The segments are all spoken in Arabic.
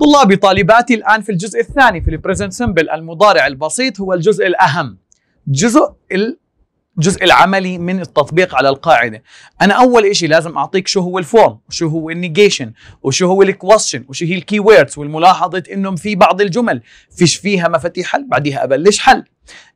طلابي طالباتي الآن في الجزء الثاني في البريزنت سمبل المضارع البسيط هو الجزء الأهم جزء الجزء العملي من التطبيق على القاعدة أنا أول إشي لازم أعطيك شو هو الفورم وشو هو النيجيشن وشو هو الكويستشن وشو هي الكي ويردز والملاحظة إنهم في بعض الجمل فيش فيها مفاتيح حل بعديها أبلش حل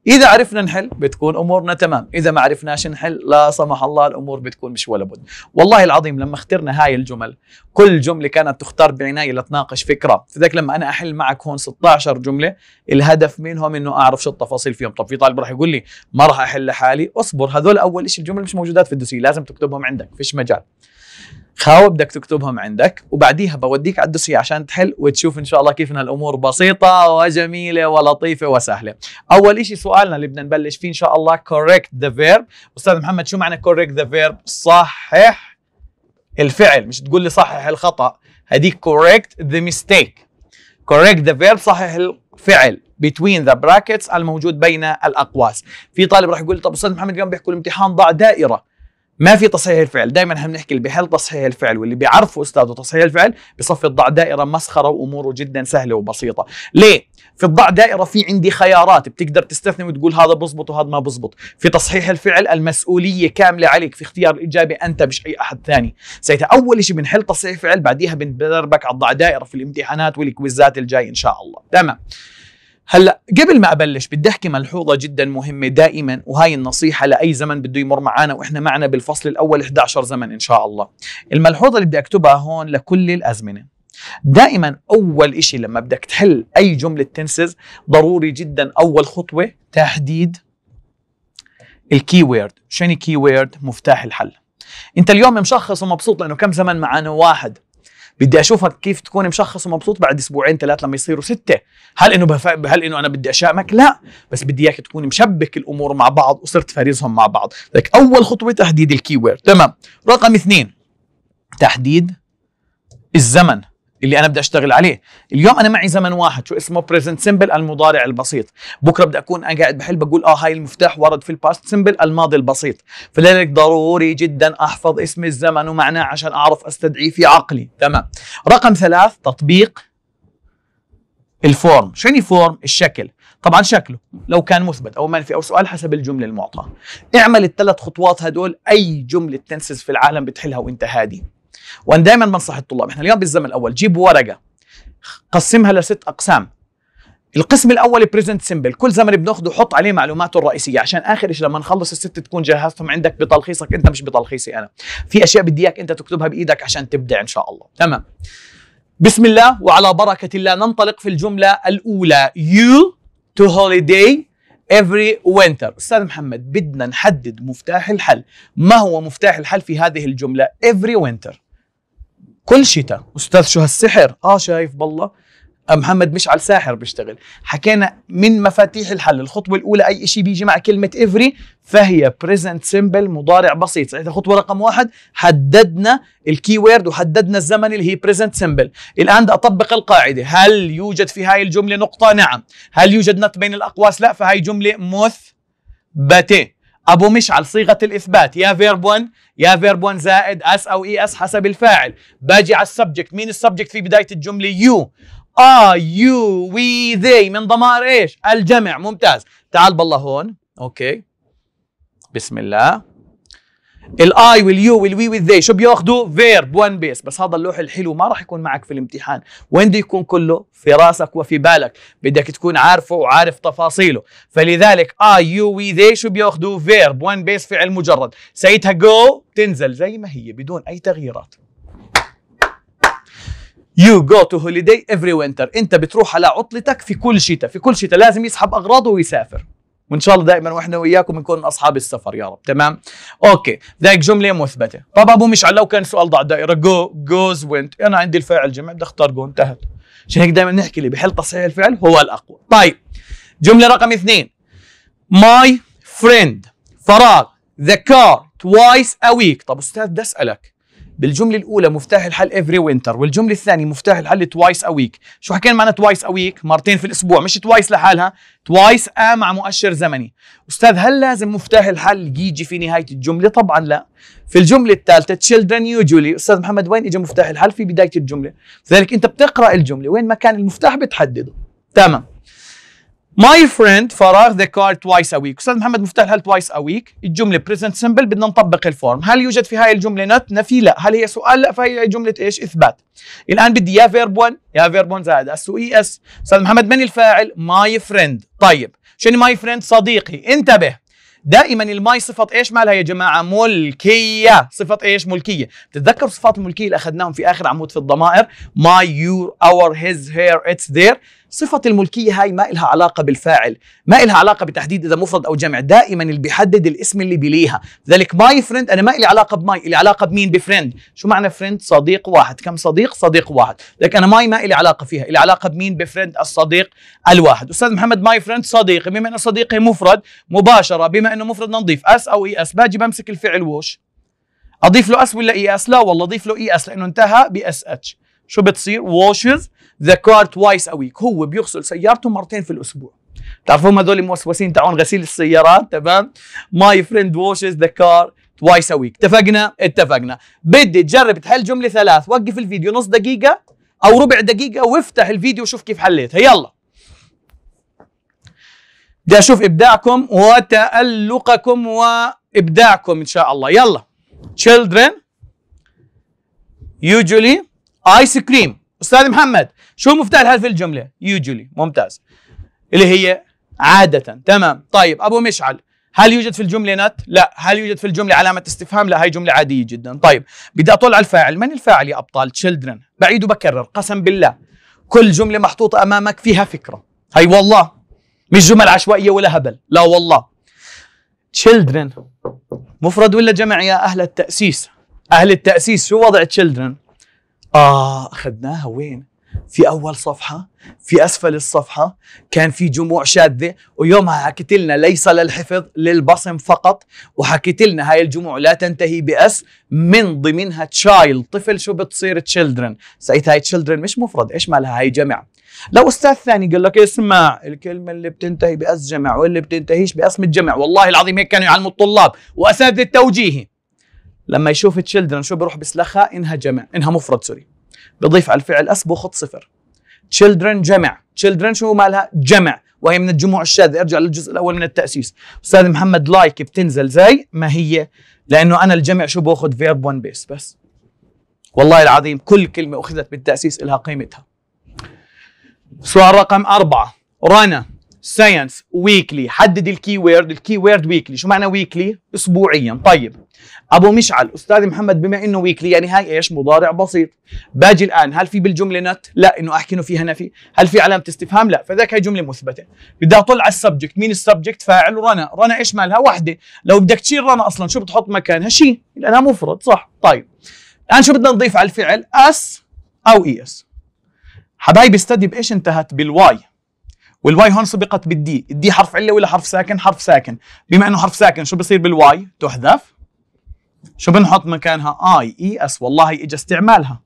اذا عرفنا نحل بتكون امورنا تمام اذا ما عرفناش نحل لا سمح الله الامور بتكون مش ولا بد والله العظيم لما اخترنا هاي الجمل كل جمله كانت تختار بعنايه لتناقش فكره فذاك لما انا احل معك هون 16 جمله الهدف منهم انه اعرف شو التفاصيل فيهم طب في طالب راح يقول لي ما راح احل لحالي اصبر هذول اول شيء الجمل مش موجودات في الدوسي لازم تكتبهم عندك فيش مجال خاوه بدك تكتبهم عندك وبعديها بوديك على الدوسيه عشان تحل وتشوف ان شاء الله كيف ان الامور بسيطه وجميله ولطيفه وسهله. اول شيء سؤالنا اللي بدنا نبلش فيه ان شاء الله correct the verb، استاذ محمد شو معنى correct the verb؟ صحح الفعل مش تقول لي صحح الخطا، هذيك correct the mistake. correct the verb صحح الفعل between the brackets الموجود بين الاقواس. في طالب راح يقول طب استاذ محمد اليوم بيحكوا الامتحان ضع دائره، ما في تصحيح الفعل دائما احنا بنحكي اللي بيحل تصحيح الفعل واللي بيعرفوا استاذه تصحيح الفعل بصفي الضع دائره مسخره واموره جدا سهله وبسيطه ليه في الضع دائره في عندي خيارات بتقدر تستثني وتقول هذا بزبط وهذا ما بزبط في تصحيح الفعل المسؤوليه كامله عليك في اختيار الاجابه انت مش اي احد ثاني ساعتها اول شيء بنحل تصحيح فعل بعديها بندربك على الضع دائره في الامتحانات والكويزات الجاي ان شاء الله تمام هلا قبل ما ابلش بدي احكي ملحوظه جدا مهمه دائما وهي النصيحه لاي زمن بده يمر معنا واحنا معنا بالفصل الاول 11 زمن ان شاء الله الملحوظه اللي بدي اكتبها هون لكل الازمنه دائما اول شيء لما بدك تحل اي جمله تنسز ضروري جدا اول خطوه تحديد الكي وورد شو يعني كي وورد مفتاح الحل انت اليوم مشخص ومبسوط لانه كم زمن معنا واحد بدي اشوفك كيف تكون مشخص ومبسوط بعد اسبوعين ثلاث لما يصيروا سته هل انه بف... هل انه انا بدي اشامك لا بس بدي اياك تكون مشبك الامور مع بعض وصرت فارزهم مع بعض لك اول خطوه تحديد الكيورد تمام رقم اثنين تحديد الزمن اللي انا بدي اشتغل عليه اليوم انا معي زمن واحد شو اسمه بريزنت سمبل المضارع البسيط بكره بدي اكون انا قاعد بحل بقول اه هاي المفتاح ورد في الباست سمبل الماضي البسيط فلذلك ضروري جدا احفظ اسم الزمن ومعناه عشان اعرف استدعيه في عقلي تمام رقم ثلاث تطبيق الفورم شو يعني فورم الشكل طبعا شكله لو كان مثبت او منفي او سؤال حسب الجمله المعطاه اعمل الثلاث خطوات هدول اي جمله تنسز في العالم بتحلها وانت هادي وانا دائما بنصح الطلاب احنا اليوم بالزمن الاول جيب ورقه قسمها لست اقسام القسم الاول بريزنت سمبل كل زمن بناخده حط عليه معلوماته الرئيسيه عشان اخر شيء لما نخلص الست تكون جهزتهم عندك بتلخيصك انت مش بتلخيصي انا في اشياء بدي اياك انت تكتبها بايدك عشان تبدع ان شاء الله تمام بسم الله وعلى بركه الله ننطلق في الجمله الاولى يو تو هوليداي every winter استاذ محمد بدنا نحدد مفتاح الحل ما هو مفتاح الحل في هذه الجمله every winter كل شتاء استاذ شو هالسحر اه شايف بالله محمد مشعل ساحر بيشتغل حكينا من مفاتيح الحل الخطوه الاولى اي شيء بيجي مع كلمه افري فهي بريزنت سيمبل مضارع بسيط صحيح الخطوه رقم واحد حددنا الكي ويرد وحددنا الزمن اللي هي بريزنت سيمبل الان بدي اطبق القاعده هل يوجد في هاي الجمله نقطه نعم هل يوجد نت بين الاقواس لا فهي جمله مثبته ابو مشعل صيغه الاثبات يا فيرب 1 يا فيرب 1 زائد اس او اي اس حسب الفاعل باجي على السبجكت مين السبجكت في بدايه الجمله يو اه يو وي ذي من ضمائر ايش الجمع ممتاز تعال بالله هون اوكي بسم الله الاي واليو والوي والذي شو بياخذوا فيرب وان بيس بس هذا اللوح الحلو ما راح يكون معك في الامتحان وين بده يكون كله في راسك وفي بالك بدك تكون عارفه وعارف تفاصيله فلذلك اي يو وي ذي شو بياخذوا فيرب وان بيس فعل مجرد ساعتها جو تنزل زي ما هي بدون اي تغييرات يو جو تو هوليداي افري وينتر انت بتروح على عطلتك في كل شتاء في كل شتاء لازم يسحب اغراضه ويسافر وان شاء الله دائما واحنا وياكم نكون اصحاب السفر يا رب تمام اوكي ذاك جمله مثبته بابا ابو مشعل لو كان سؤال ضع دائره جو جوز وينت انا عندي الفاعل جمع بدي اختار جو انتهت عشان هيك دائما نحكي اللي بحل تصحيح الفعل هو الاقوى طيب جمله رقم اثنين ماي فريند فراغ ذا كار توايس ا ويك طب استاذ بدي اسالك بالجمله الاولى مفتاح الحل افري وينتر والجمله الثانيه مفتاح الحل توايس ا ويك شو حكينا معنا توايس ا ويك مرتين في الاسبوع مش توايس لحالها توايس ا آه مع مؤشر زمني استاذ هل لازم مفتاح الحل يجي في نهايه الجمله طبعا لا في الجمله الثالثه تشيلدرن يوجولي استاذ محمد وين اجى مفتاح الحل في بدايه الجمله لذلك انت بتقرا الجمله وين ما كان المفتاح بتحدده تمام ماي فريند فراغ ذا كار توايس ا ويك استاذ محمد مفتاح هل توايس ا ويك الجمله بريزنت سمبل بدنا نطبق الفورم هل يوجد في هاي الجمله نت نفي لا هل هي سؤال لا فهي جمله ايش اثبات الان بدي يا فيرب 1 يا فيرب 1 زائد اس اي اس استاذ محمد من الفاعل ماي فريند طيب شنو ماي فريند صديقي انتبه دائما الماي صفة ايش مالها يا جماعة؟ ملكية، صفة ايش؟ ملكية، بتتذكروا صفات الملكية اللي اخذناهم في اخر عمود في الضمائر؟ ماي، يور، اور، هيز، هير، اتس، ذير، صفة الملكية هاي ما إلها علاقة بالفاعل ما إلها علاقة بتحديد إذا مفرد أو جمع دائما اللي بيحدد الاسم اللي بليها لذلك ماي فريند أنا ما إلي علاقة بماي إلي علاقة بمين بفريند شو معنى فريند صديق واحد كم صديق صديق واحد لذلك أنا ماي ما إلي علاقة فيها إلي علاقة بمين بفريند الصديق الواحد أستاذ محمد ماي فريند صديقي بما أنه صديقي مفرد مباشرة بما أنه مفرد نضيف أس أو إي أس باجي بمسك الفعل وش أضيف له أس ولا إي أس لا والله أضيف له إي أس لأنه انتهى بأس أتش شو بتصير واشز ذا كارت وايس اويك هو بيغسل سيارته مرتين في الاسبوع تعرفون هذول الموسوسين تاعون غسيل السيارات تمام ماي فريند واشز ذا كار توايس اويك اتفقنا اتفقنا بدي تجرب تحل جمله ثلاث وقف الفيديو نص دقيقه او ربع دقيقه وافتح الفيديو وشوف كيف حليتها يلا بدي اشوف ابداعكم وتالقكم وابداعكم ان شاء الله يلا children usually ice cream استاذ محمد شو مفتاح في الجمله يوجولي ممتاز اللي هي عاده تمام طيب ابو مشعل هل يوجد في الجمله نت لا هل يوجد في الجمله علامه استفهام لا هي جمله عاديه جدا طيب بدي اطلع الفاعل من الفاعل يا ابطال تشيلدرن بعيد وبكرر قسم بالله كل جمله محطوطه امامك فيها فكره هي والله مش جمل عشوائيه ولا هبل لا والله تشيلدرن مفرد ولا جمع يا اهل التاسيس اهل التاسيس شو وضع تشيلدرن آه أخذناها وين؟ في أول صفحة في أسفل الصفحة كان في جموع شاذة ويومها حكيت لنا ليس للحفظ للبصم فقط وحكيت لنا هاي الجموع لا تنتهي بأس من ضمنها تشايلد طفل شو بتصير تشيلدرن ساعتها هاي تشيلدرن مش مفرد إيش مالها هاي جمع لو استاذ ثاني قال لك اسمع الكلمه اللي بتنتهي باس جمع واللي بتنتهيش باس متجمع والله العظيم هيك كانوا يعلموا الطلاب واساتذه التوجيهي لما يشوف تشيلدرن شو بيروح بسلخها انها جمع انها مفرد سوري بضيف على الفعل اس بخط صفر تشيلدرن جمع تشيلدرن شو مالها جمع وهي من الجموع الشاذة ارجع للجزء الاول من التاسيس استاذ محمد لايك بتنزل زي ما هي لانه انا الجمع شو باخذ فيرب 1 بيس بس والله العظيم كل كلمه اخذت بالتاسيس لها قيمتها سؤال رقم أربعة رنا ساينس ويكلي حدد الكي ويرد الكي ويرد ويكلي شو معنى ويكلي اسبوعيا طيب ابو مشعل استاذ محمد بما انه ويكلي يعني هاي ايش مضارع بسيط باجي الان هل في بالجمله نت لا انه احكي انه فيها نفي هل في علامه استفهام لا فذاك هي جمله مثبته بدي اطلع على السبجكت مين السبجكت فاعل رنا رنا ايش مالها وحده لو بدك تشيل رنا اصلا شو بتحط مكانها شيء لانها مفرد صح طيب الان شو بدنا نضيف على الفعل اس او اي e اس حبايبي استدي بايش انتهت بالواي والواي هون سبقت بالدي الدي حرف عله ولا حرف ساكن حرف ساكن بما انه حرف ساكن شو بصير بالواي تحذف شو بنحط مكانها اي اي اس والله اجى استعمالها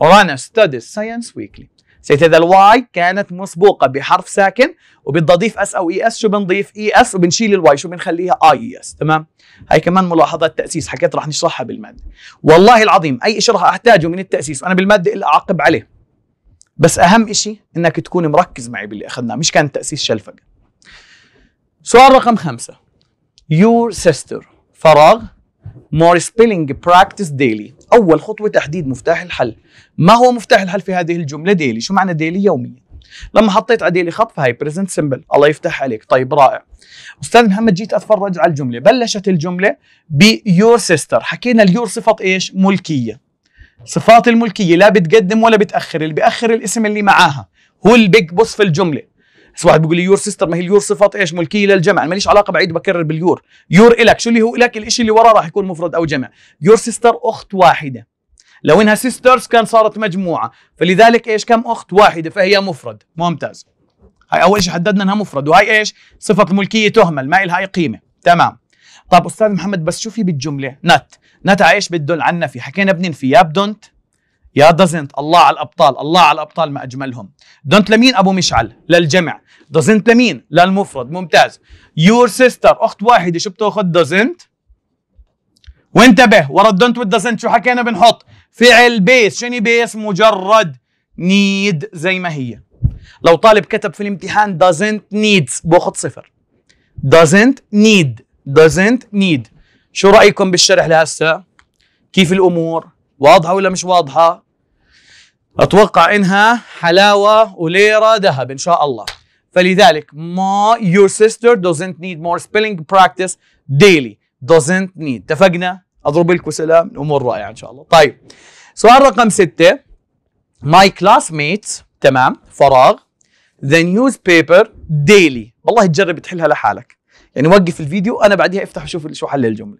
ورانا ستاديز ساينس ويكلي سيت اذا الواي كانت مسبوقه بحرف ساكن وبتضيف اس او اي اس شو بنضيف اي اس وبنشيل الواي شو بنخليها اي اي اس تمام هاي كمان ملاحظات تاسيس حكيت راح نشرحها بالماده والله العظيم اي شيء راح احتاجه من التاسيس وانا بالماده الا اعقب عليه بس اهم شيء انك تكون مركز معي باللي اخذناه مش كان تاسيس شلفك سؤال رقم خمسة your sister فراغ more spelling practice daily اول خطوه تحديد مفتاح الحل ما هو مفتاح الحل في هذه الجمله daily شو معنى daily يوميا لما حطيت على ديلي خط فهي بريزنت سمبل الله يفتح عليك طيب رائع استاذ محمد جيت اتفرج على الجمله بلشت الجمله بيور سيستر حكينا اليور صفه ايش ملكيه صفات الملكيه لا بتقدم ولا بتاخر اللي بياخر الاسم اللي معاها هو البيج بوس في الجمله بس واحد بيقول لي يور سيستر ما هي اليور صفات ايش ملكيه للجمع ما ليش علاقه بعيد بكرر باليور يور الك شو اللي هو الك الشيء اللي وراه راح يكون مفرد او جمع يور سيستر اخت واحده لو انها سيسترز كان صارت مجموعه فلذلك ايش كم اخت واحده فهي مفرد ممتاز هاي اول شيء حددنا انها مفرد وهي ايش صفه الملكيه تهمل ما لها اي قيمه تمام طب استاذ محمد بس شو في بالجمله نت نت عايش بتدل عنا في حكينا بننفي يا بدونت يا دزنت الله على الابطال الله على الابطال ما اجملهم دونت لمين ابو مشعل للجمع دزنت لمين للمفرد ممتاز يور سيستر اخت واحده شو بتاخذ دزنت وانتبه ورا الدونت والدزنت شو حكينا بنحط فعل بيس شنو بيس مجرد نيد زي ما هي لو طالب كتب في الامتحان doesn't needs باخذ صفر doesn't need doesn't need شو رايكم بالشرح لهسه كيف الامور واضحه ولا مش واضحه اتوقع انها حلاوه وليره ذهب ان شاء الله فلذلك ما your sister doesn't need more spelling practice daily doesn't need اتفقنا اضرب لكم سلام الامور رائعه ان شاء الله طيب سؤال رقم ستة my classmates تمام فراغ the newspaper daily والله تجرب تحلها لحالك يعني وقف الفيديو انا بعديها افتح وشوف شو حل الجمله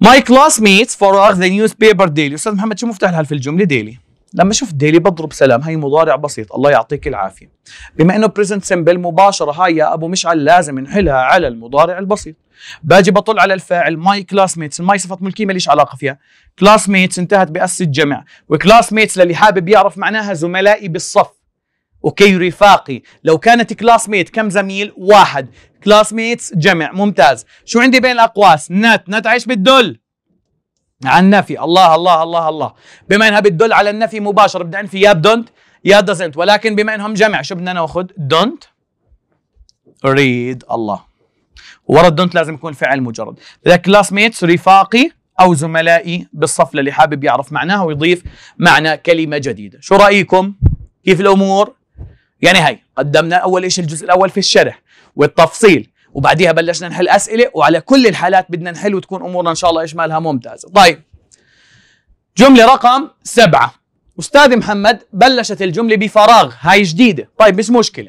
ماي كلاس ميتس فراغ ذا نيوز بيبر ديلي استاذ محمد شو مفتاح الحل في الجمله ديلي لما شفت ديلي بضرب سلام هي مضارع بسيط الله يعطيك العافيه بما انه بريزنت سمبل مباشره هاي يا ابو مشعل لازم نحلها على المضارع البسيط باجي بطل على الفاعل ماي كلاس ميتس الماي صفه ملكيه ماليش علاقه فيها كلاس ميتس انتهت باس الجمع وكلاس ميتس للي حابب يعرف معناها زملائي بالصف اوكي رفاقي لو كانت كلاس ميت كم زميل واحد كلاس ميتس جمع ممتاز شو عندي بين الاقواس نت نت عايش بالدل على النفي الله الله الله الله بما انها بتدل على النفي مباشر بدنا انفي يا بدونت يا دزنت ولكن بما انهم جمع شو بدنا ناخذ دونت ريد الله ورا الدونت لازم يكون فعل مجرد اذا كلاس ميتس رفاقي او زملائي بالصف للي حابب يعرف معناها ويضيف معنى كلمه جديده شو رايكم كيف الامور يعني هي قدمنا اول شيء الجزء الاول في الشرح والتفصيل وبعديها بلشنا نحل اسئله وعلى كل الحالات بدنا نحل وتكون امورنا ان شاء الله اشمالها ممتازه طيب جمله رقم سبعة استاذ محمد بلشت الجمله بفراغ هاي جديده طيب مش مشكله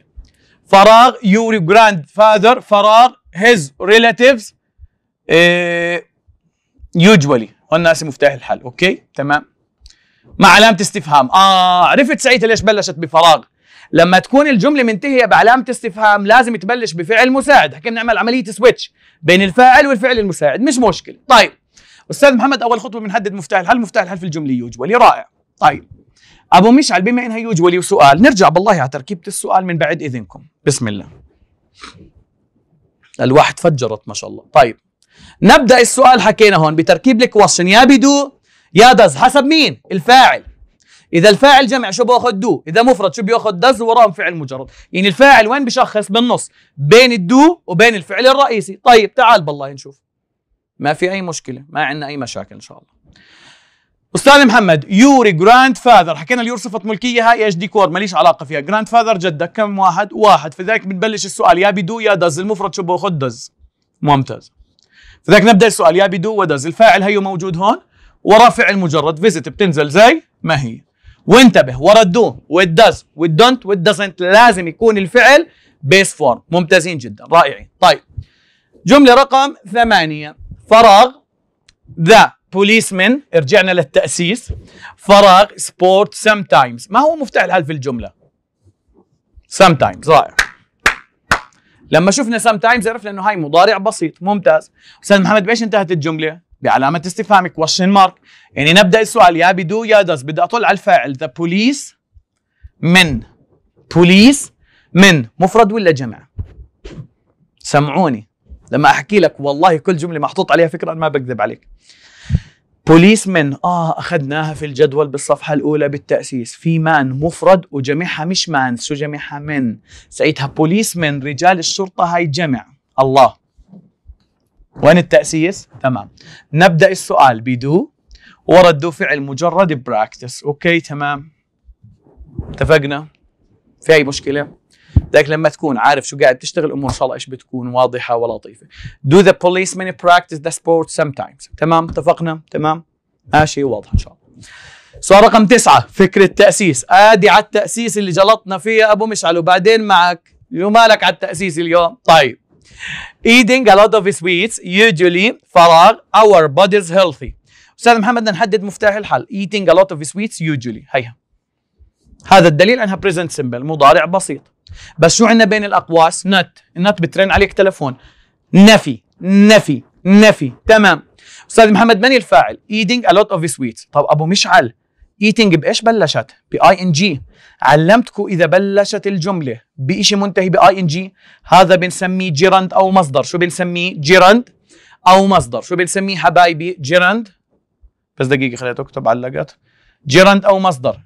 فراغ يور جراند فاذر فراغ هيز ريلاتيفز هون اسم مفتاح الحل اوكي تمام مع علامه استفهام اه عرفت ساعتها ليش بلشت بفراغ لما تكون الجمله منتهيه بعلامه استفهام لازم تبلش بفعل مساعد حكينا نعمل عمليه سويتش بين الفاعل والفعل المساعد مش مشكله طيب استاذ محمد اول خطوه بنحدد مفتاح الحل مفتاح الحل في الجمله يوجولي رائع طيب ابو مشعل بما انها يوجولي وسؤال نرجع بالله على تركيبه السؤال من بعد اذنكم بسم الله الواحد فجرت ما شاء الله طيب نبدا السؤال حكينا هون بتركيب الكواشن يا بدو يا دز حسب مين الفاعل اذا الفاعل جمع شو باخذ دو اذا مفرد شو بياخذ دز وراهم فعل مجرد يعني الفاعل وين بشخص بالنص بين الدو وبين الفعل الرئيسي طيب تعال بالله نشوف ما في اي مشكله ما عندنا اي مشاكل ان شاء الله استاذ محمد يوري جراند فاذر حكينا اليور صفه ملكيه هاي ايش ديكور ماليش علاقه فيها جراند فاذر جدك كم واحد واحد فلذلك بنبلش السؤال يا بدو يا دز المفرد شو باخذ دز ممتاز فذلك نبدا السؤال يا بدو ودز الفاعل هيو موجود هون ورا فعل مجرد فيزيت بتنزل زي ما هي وانتبه ورا الدو والدز والدونت والدزنت لازم يكون الفعل بيس فورم ممتازين جدا رائعين طيب جملة رقم ثمانية فراغ ذا بوليسمن رجعنا للتأسيس فراغ سبورت سم تايمز ما هو مفتاح الحل في الجملة سم تايمز رائع لما شفنا سم تايمز عرفنا انه هاي مضارع بسيط ممتاز استاذ محمد بايش انتهت الجمله بعلامة استفهام question mark يعني نبدأ السؤال يا بدو يا does بدي أطلع على الفاعل the police من police من مفرد ولا جمع سمعوني لما أحكي لك والله كل جملة محطوط عليها فكرة أنا ما بكذب عليك بوليس من اه اخذناها في الجدول بالصفحه الاولى بالتاسيس في مان مفرد وجميعها مش مان شو جميعها من ساعتها بوليس من رجال الشرطه هاي جمع الله وين التأسيس؟ تمام نبدأ السؤال بدو وردوا فعل مجرد براكتس اوكي تمام اتفقنا في اي مشكله لذلك لما تكون عارف شو قاعد تشتغل الامور ان شاء الله ايش بتكون واضحه ولطيفه do the policemen practice the sport sometimes تمام اتفقنا تمام ماشي واضح ان شاء الله سؤال رقم تسعة فكرة تأسيس آدي على التأسيس اللي جلطنا فيه أبو مشعل وبعدين معك يومالك على التأسيس اليوم طيب Eating a lot of sweets usually فراغ our body's healthy استاذ محمد نحدد مفتاح الحل eating a lot of sweets usually هيها هذا الدليل انها present simple مضارع بسيط بس شو عندنا بين الاقواس نت النت بترن عليك تلفون نفي نفي نفي تمام استاذ محمد من الفاعل eating a lot of sweets طب ابو مشعل ايتنج بايش بلشت؟ باي ان جي علمتكم اذا بلشت الجمله بشيء منتهي باي ان جي هذا بنسميه جيرند او مصدر، شو بنسميه؟ جيرند او مصدر، شو بنسميه حبايبي؟ جيرند بس دقيقه خليته اكتب علقت جيرند او مصدر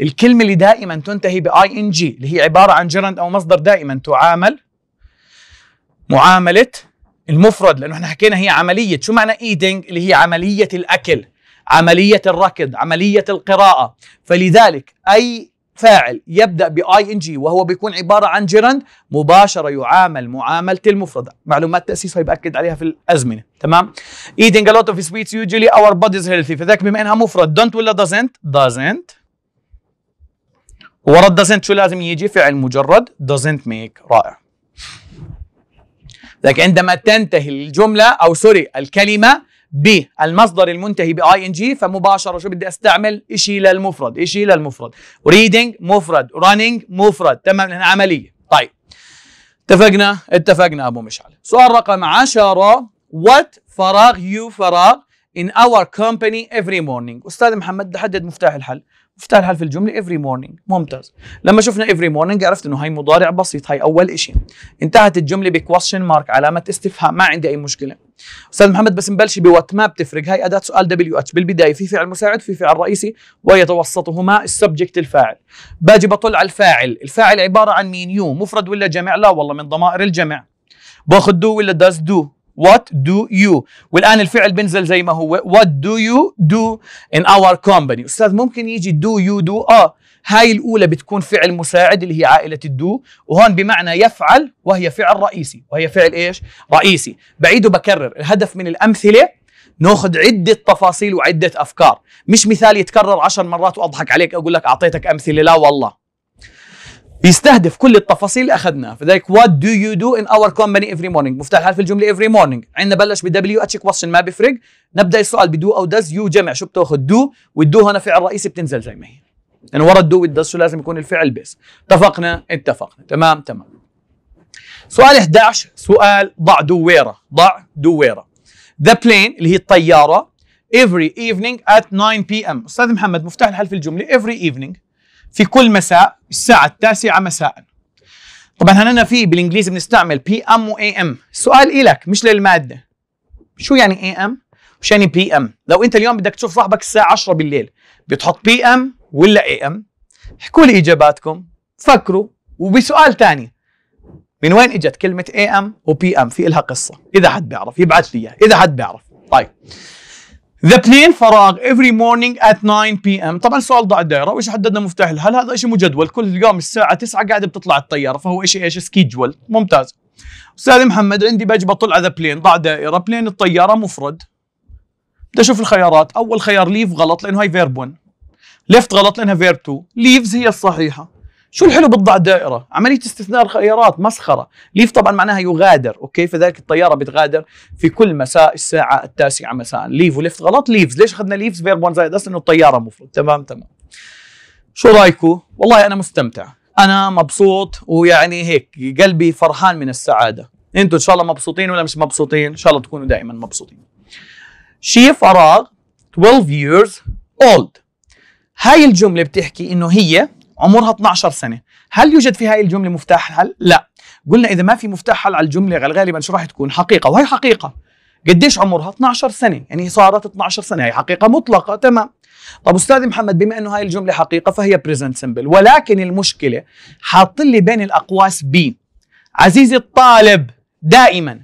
الكلمه اللي دائما تنتهي باي ان جي اللي هي عباره عن جيرند او مصدر دائما تعامل معامله المفرد لانه احنا حكينا هي عمليه شو معنى eating اللي هي عمليه الاكل عملية الركض عملية القراءة فلذلك أي فاعل يبدأ بآي إن جي وهو بيكون عبارة عن جيرند مباشرة يعامل معاملة المفرد معلومات تأسيس هاي بأكد عليها في الأزمنة تمام eating a lot of sweets usually our bodies healthy فذاك بما إنها مفرد don't ولا doesn't doesn't ورا doesn't شو لازم يجي فعل مجرد doesn't make رائع لكن عندما تنتهي الجملة أو سوري الكلمة بالمصدر المنتهي باي ان جي فمباشره شو بدي استعمل شيء للمفرد شيء للمفرد ريدنج مفرد رانينج مفرد تمام لانها عمليه طيب اتفقنا اتفقنا ابو مشعل سؤال رقم 10 وات فراغ يو فراغ in our company every morning استاذ محمد بدي احدد مفتاح الحل مفتاح الحل في الجمله every morning ممتاز لما شفنا every morning عرفت انه هي مضارع بسيط هي اول شيء انتهت الجمله بكويشن مارك علامه استفهام ما عندي اي مشكله استاذ محمد بس نبلش بوات ما بتفرق هاي اداه سؤال دبليو اتش بالبدايه في فعل مساعد في فعل رئيسي ويتوسطهما السبجكت الفاعل باجي بطل على الفاعل الفاعل عباره عن مين يو مفرد ولا جمع لا والله من ضمائر الجمع باخذ دو ولا داز دو What do you والآن الفعل بينزل زي ما هو What do you do in our company أستاذ ممكن يجي do you do آه هاي الأولى بتكون فعل مساعد اللي هي عائلة الدو وهون بمعنى يفعل وهي فعل رئيسي وهي فعل إيش رئيسي بعيد وبكرر الهدف من الأمثلة ناخذ عدة تفاصيل وعدة أفكار مش مثال يتكرر عشر مرات وأضحك عليك أقول لك أعطيتك أمثلة لا والله بيستهدف كل التفاصيل اللي اخذناها فذلك وات دو يو دو ان اور كومباني افري مورنينج مفتاح في الجمله افري مورنينج عندنا بلش بدبليو اتش كويشن ما بيفرق نبدا السؤال بدو او داز يو جمع شو بتاخذ دو والدو هنا فعل رئيسي بتنزل زي ما هي لانه يعني ورا الدو والداز شو لازم يكون الفعل بس اتفقنا اتفقنا تمام تمام سؤال 11 سؤال ضع دويره ضع دويره ذا بلين اللي هي الطياره every evening at 9 p.m. استاذ محمد مفتاح الحل في الجمله every evening في كل مساء الساعة التاسعة مساء طبعا هنا في بالانجليزي بنستعمل بي ام واي ام سؤال إلك مش للمادة شو يعني اي ام وش يعني بي ام لو انت اليوم بدك تشوف صاحبك الساعة 10 بالليل بتحط بي ام ولا اي ام احكوا لي اجاباتكم فكروا وبسؤال ثاني من وين اجت كلمة اي ام وبي ام في إلها قصة إذا حد بيعرف يبعث لي إياها إذا حد بيعرف طيب ذا بلين فراغ افري مورنينج ات 9 بي ام طبعا سؤال ضع الدائره وايش حددنا مفتاح هل هذا شيء مجدول كل يوم الساعه 9 قاعده بتطلع الطياره فهو شيء ايش سكيدجول ممتاز استاذ محمد عندي باجي بطلع على بلين ضع دائره بلين الطياره مفرد بدي اشوف الخيارات اول خيار ليف غلط لانه هاي فيرب 1 ليفت غلط لانها فيرب 2 ليفز هي الصحيحه شو الحلو بالضع دائره عمليه استثناء الخيارات مسخره ليف طبعا معناها يغادر اوكي فذلك الطياره بتغادر في كل مساء الساعه التاسعه مساء ليف وليفت غلط ليفز ليش اخذنا ليفز فيرب 1 زائد اس انه الطياره مفروض تمام تمام شو رايكم والله انا مستمتع انا مبسوط ويعني هيك قلبي فرحان من السعاده انتم ان شاء الله مبسوطين ولا مش مبسوطين ان شاء الله تكونوا دائما مبسوطين شي فراغ 12 years old هاي الجمله بتحكي انه هي عمرها 12 سنه هل يوجد في هذه الجمله مفتاح حل لا قلنا اذا ما في مفتاح حل على الجمله غالبا شو راح تكون حقيقه وهي حقيقه قديش عمرها 12 سنه يعني صارت 12 سنه هي حقيقه مطلقه تمام طب استاذ محمد بما انه هاي الجمله حقيقه فهي بريزنت سمبل ولكن المشكله حاط لي بين الاقواس بي عزيزي الطالب دائما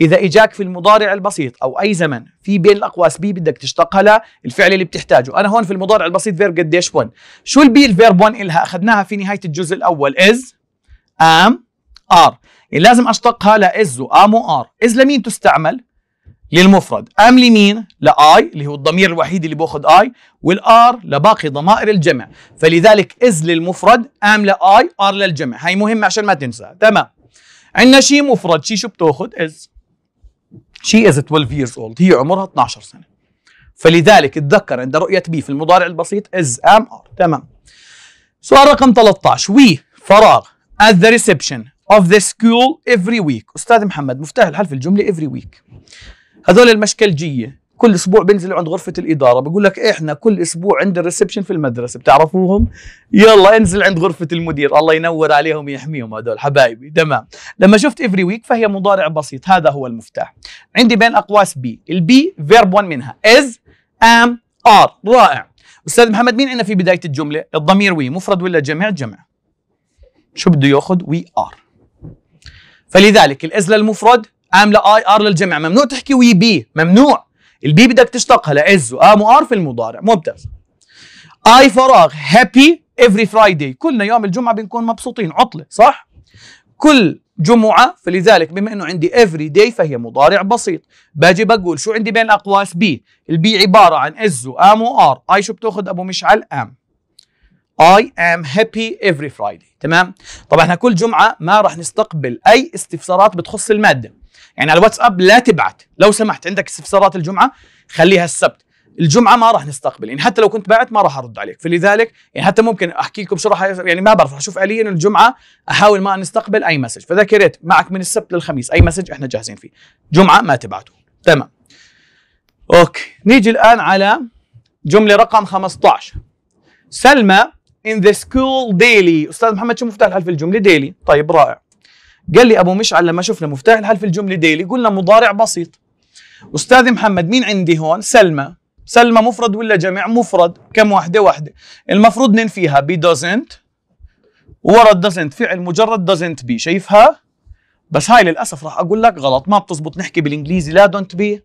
اذا اجاك في المضارع البسيط او اي زمن في بين الاقواس بي بدك تشتقها للفعل اللي بتحتاجه انا هون في المضارع البسيط فيرب قديش 1 شو البي الفيرب 1 الها اخذناها في نهايه الجزء الاول از ام ار لازم اشتقها لاز وام وار از لمين تستعمل للمفرد ام لمين لاي اللي هو الضمير الوحيد اللي باخذ اي والار لباقي ضمائر الجمع فلذلك از للمفرد ام لاي ار للجمع هاي مهمه عشان ما تنسى تمام عندنا شي مفرد شي شو بتاخذ از شي از 12 years old هي عمرها 12 سنه فلذلك اتذكر عند رؤيه بي في المضارع البسيط از ام ار تمام سؤال رقم 13 وي فراغ at the reception of the school every week استاذ محمد مفتاح الحل في الجمله every week هذول المشكلجيه كل اسبوع بينزلوا عند غرفه الاداره بقول لك احنا كل اسبوع عند الريسبشن في المدرسه بتعرفوهم يلا انزل عند غرفه المدير الله ينور عليهم يحميهم هذول حبايبي تمام لما شفت افري ويك فهي مضارع بسيط هذا هو المفتاح عندي بين اقواس بي البي فيرب 1 منها از ام ار رائع استاذ محمد مين عندنا في بدايه الجمله الضمير وي مفرد ولا جمع جمع شو بده ياخذ وي ار فلذلك الاز للمفرد ام لاي ار للجمع ممنوع تحكي وي بي ممنوع البي بدك تشتقها لعزه آه، قاموا ار في المضارع ممتاز اي فراغ هابي افري فرايداي كلنا يوم الجمعه بنكون مبسوطين عطله صح كل جمعه فلذلك بما انه عندي افري داي فهي مضارع بسيط باجي بقول شو عندي بين الاقواس بي البي عباره عن از آه، وام وار اي شو بتاخذ ابو مشعل ام I am happy every Friday تمام طبعا احنا كل جمعة ما راح نستقبل أي استفسارات بتخص المادة يعني على الواتساب لا تبعت لو سمحت عندك استفسارات الجمعه خليها السبت الجمعه ما راح نستقبل يعني حتى لو كنت بعت ما راح ارد عليك فلذلك يعني حتى ممكن احكي لكم شو راح يعني ما بعرف راح اشوف اليا الجمعه احاول ما نستقبل اي مسج فذاك يا ريت معك من السبت للخميس اي مسج احنا جاهزين فيه جمعه ما تبعته تمام اوكي نيجي الان على جمله رقم 15 سلمى in the school daily استاذ محمد شو مفتاح الحل في الجمله daily طيب رائع قال لي ابو مشعل لما شفنا مفتاح الحل في الجمله ديلي قلنا مضارع بسيط استاذ محمد مين عندي هون سلمى سلمى مفرد ولا جمع مفرد كم واحده واحده المفروض ننفيها بي doesn't ورا doesn't فعل مجرد doesn't بي شايفها بس هاي للاسف راح اقول لك غلط ما بتزبط نحكي بالانجليزي لا دونت بي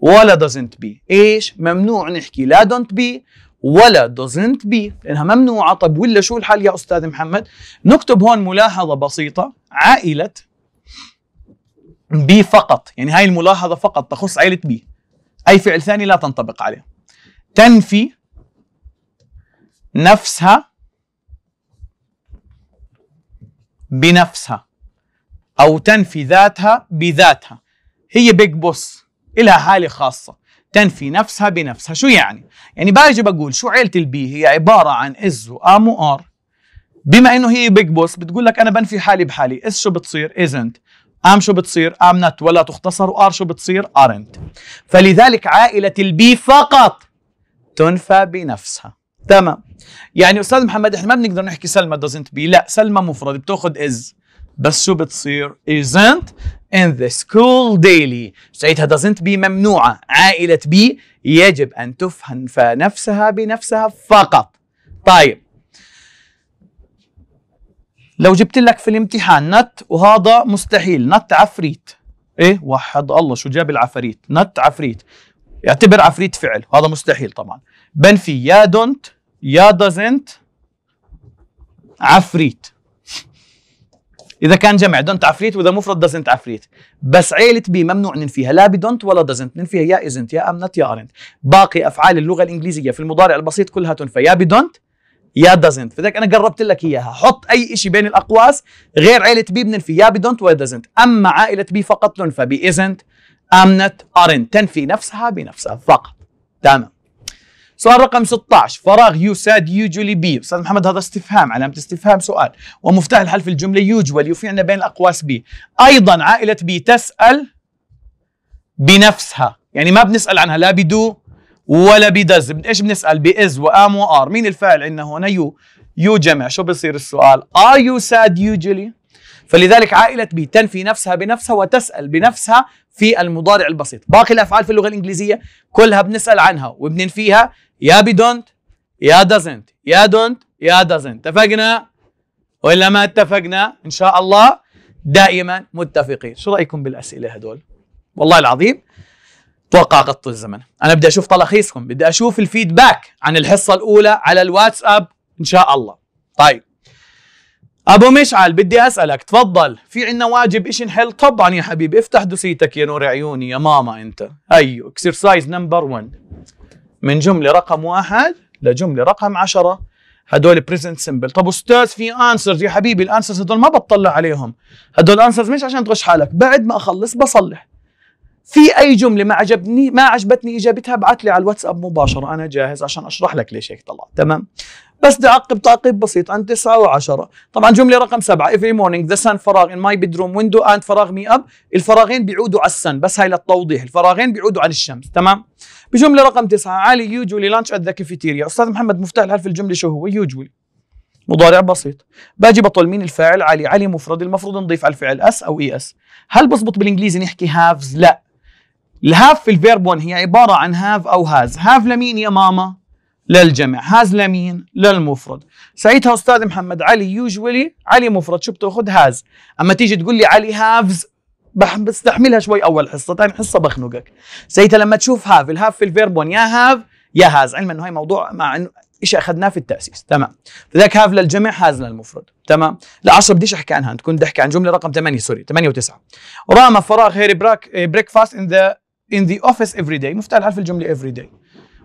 ولا doesn't بي ايش ممنوع نحكي لا دونت بي ولا doesn't be لانها ممنوعه طب ولا شو الحل يا استاذ محمد نكتب هون ملاحظه بسيطه عائله بي فقط يعني هاي الملاحظه فقط تخص عائله بي اي فعل ثاني لا تنطبق عليه تنفي نفسها بنفسها او تنفي ذاتها بذاتها هي بيج بوس إلها حالة خاصة تنفي نفسها بنفسها شو يعني؟ يعني باجي بقول شو عيلة البي هي عبارة عن إز وآم وآر بما إنه هي بيج بوس بتقول لك أنا بنفي حالي بحالي إز شو بتصير؟ إزنت ام شو بتصير ام نت ولا تختصر وار شو بتصير ارنت فلذلك عائله البي فقط تنفى بنفسها تمام يعني استاذ محمد احنا ما بنقدر نحكي سلمى دوزنت بي لا سلمى مفرد بتاخذ از بس شو بتصير isn't in the school daily ساعتها doesn't be ممنوعة عائلة بي يجب أن تفهم فنفسها بنفسها فقط طيب لو جبت لك في الامتحان نت وهذا مستحيل نت عفريت ايه وحد الله شو جاب العفاريت نت عفريت يعتبر عفريت فعل هذا مستحيل طبعا بنفي يا دونت يا دازنت عفريت اذا كان جمع دونت عفريت واذا مفرد دازنت عفريت بس عيله بي ممنوع ننفيها لا بدونت ولا دازنت ننفيها يا ازنت يا امنت يا ارنت باقي افعال اللغه الانجليزيه في المضارع البسيط كلها تنفى يا بدونت يا دازنت فذلك انا قربت لك اياها حط اي شيء بين الاقواس غير عيله بي بننفي يا بدونت ولا دازنت اما عائله بي فقط تنفى بي ازنت امنت ارنت تنفي نفسها بنفسها فقط تمام سؤال رقم 16 فراغ يو ساد يوجولي بي استاذ محمد هذا استفهام علامه استفهام سؤال ومفتاح الحل في الجمله يوجوال يوفي عندنا بين الاقواس بي ايضا عائله بي تسال بنفسها يعني ما بنسال عنها لا بدو ولا بدز ايش بنسال باز وام وار مين الفاعل عندنا هنا يو يو جمع شو بصير السؤال ار آه، يو ساد يوجولي فلذلك عائلة بي تنفي نفسها بنفسها وتسأل بنفسها في المضارع البسيط باقي الأفعال في اللغة الإنجليزية كلها بنسأل عنها وبننفيها يا بي دونت يا دازنت يا دونت يا دازنت اتفقنا ولا ما اتفقنا ان شاء الله دائما متفقين شو رايكم بالاسئله هدول والله العظيم توقع قط الزمن انا بدي اشوف تلخيصكم بدي اشوف الفيدباك عن الحصه الاولى على الواتساب ان شاء الله طيب ابو مشعل بدي اسالك تفضل في عنا واجب ايش نحل طبعا يا حبيبي افتح دوسيتك يا نور عيوني يا ماما انت ايوه اكسرسايز نمبر 1 من جمله رقم واحد لجمله رقم عشرة هدول بريزنت سمبل طب استاذ في انسرز يا حبيبي الانسرز هدول ما بتطلع عليهم هدول انسرز مش عشان تغش حالك بعد ما اخلص بصلح في اي جمله ما عجبني ما عجبتني اجابتها ابعث لي على الواتساب مباشره انا جاهز عشان اشرح لك ليش هيك طلع تمام بس بدي اعقب تعقيب بسيط عن 9 و10 طبعا جمله رقم 7 every morning the sun فراغ in my bedroom window and فراغ me up الفراغين بيعودوا على السن بس هاي للتوضيح الفراغين بيعودوا عن الشمس تمام بجمله رقم 9 علي يوجولي لانش ات ذا كافيتيريا استاذ محمد مفتاح الحرف الجمله شو هو يوجولي مضارع بسيط باجي بطل مين الفاعل علي علي مفرد المفروض نضيف على الفعل اس او اي اس هل بزبط بالانجليزي نحكي هافز لا الهاف في الفيرب 1 هي عباره عن هاف او هاز هاف لمين يا ماما للجمع هاز لمين للمفرد ساعتها أستاذ محمد علي يوجولي علي مفرد شو بتأخذ هاز أما تيجي تقول لي علي هافز بستحملها شوي أول حصة ثاني طيب، حصة بخنقك ساعتها لما تشوف هاف الهاف في الفيربون يا هاف يا هاز علما انه هي موضوع مع انه شيء اخذناه في التاسيس تمام فذاك هاف للجمع هاز للمفرد تمام لا 10 بديش احكي عنها تكون بدي احكي عن جمله رقم 8 سوري 8 و9 راما فراغ هيري براك بريكفاست ان ذا ان ذا اوفيس افري داي مفتاح الحرف الجملة افري داي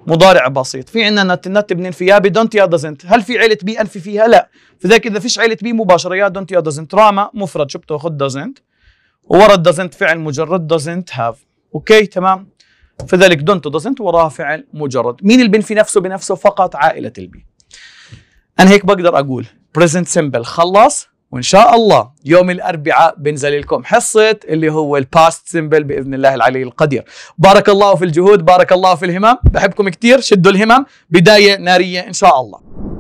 مضارع بسيط في عندنا نت نت بنين فيها دونت يا دزنت هل في عيله بي انفي فيها لا فذاك اذا فيش عيله بي مباشره يا دونت يا دزنت راما مفرد شو بتاخذ دزنت وورا دزنت فعل مجرد دزنت هاف اوكي تمام فذلك دونت دزنت وراها فعل مجرد مين البن في نفسه بنفسه فقط عائله البي انا هيك بقدر اقول بريزنت سمبل خلص وان شاء الله يوم الاربعاء بنزل لكم حصه اللي هو الباست سيمبل باذن الله العلي القدير بارك الله في الجهود بارك الله في الهمم بحبكم كثير شدوا الهمم بدايه ناريه ان شاء الله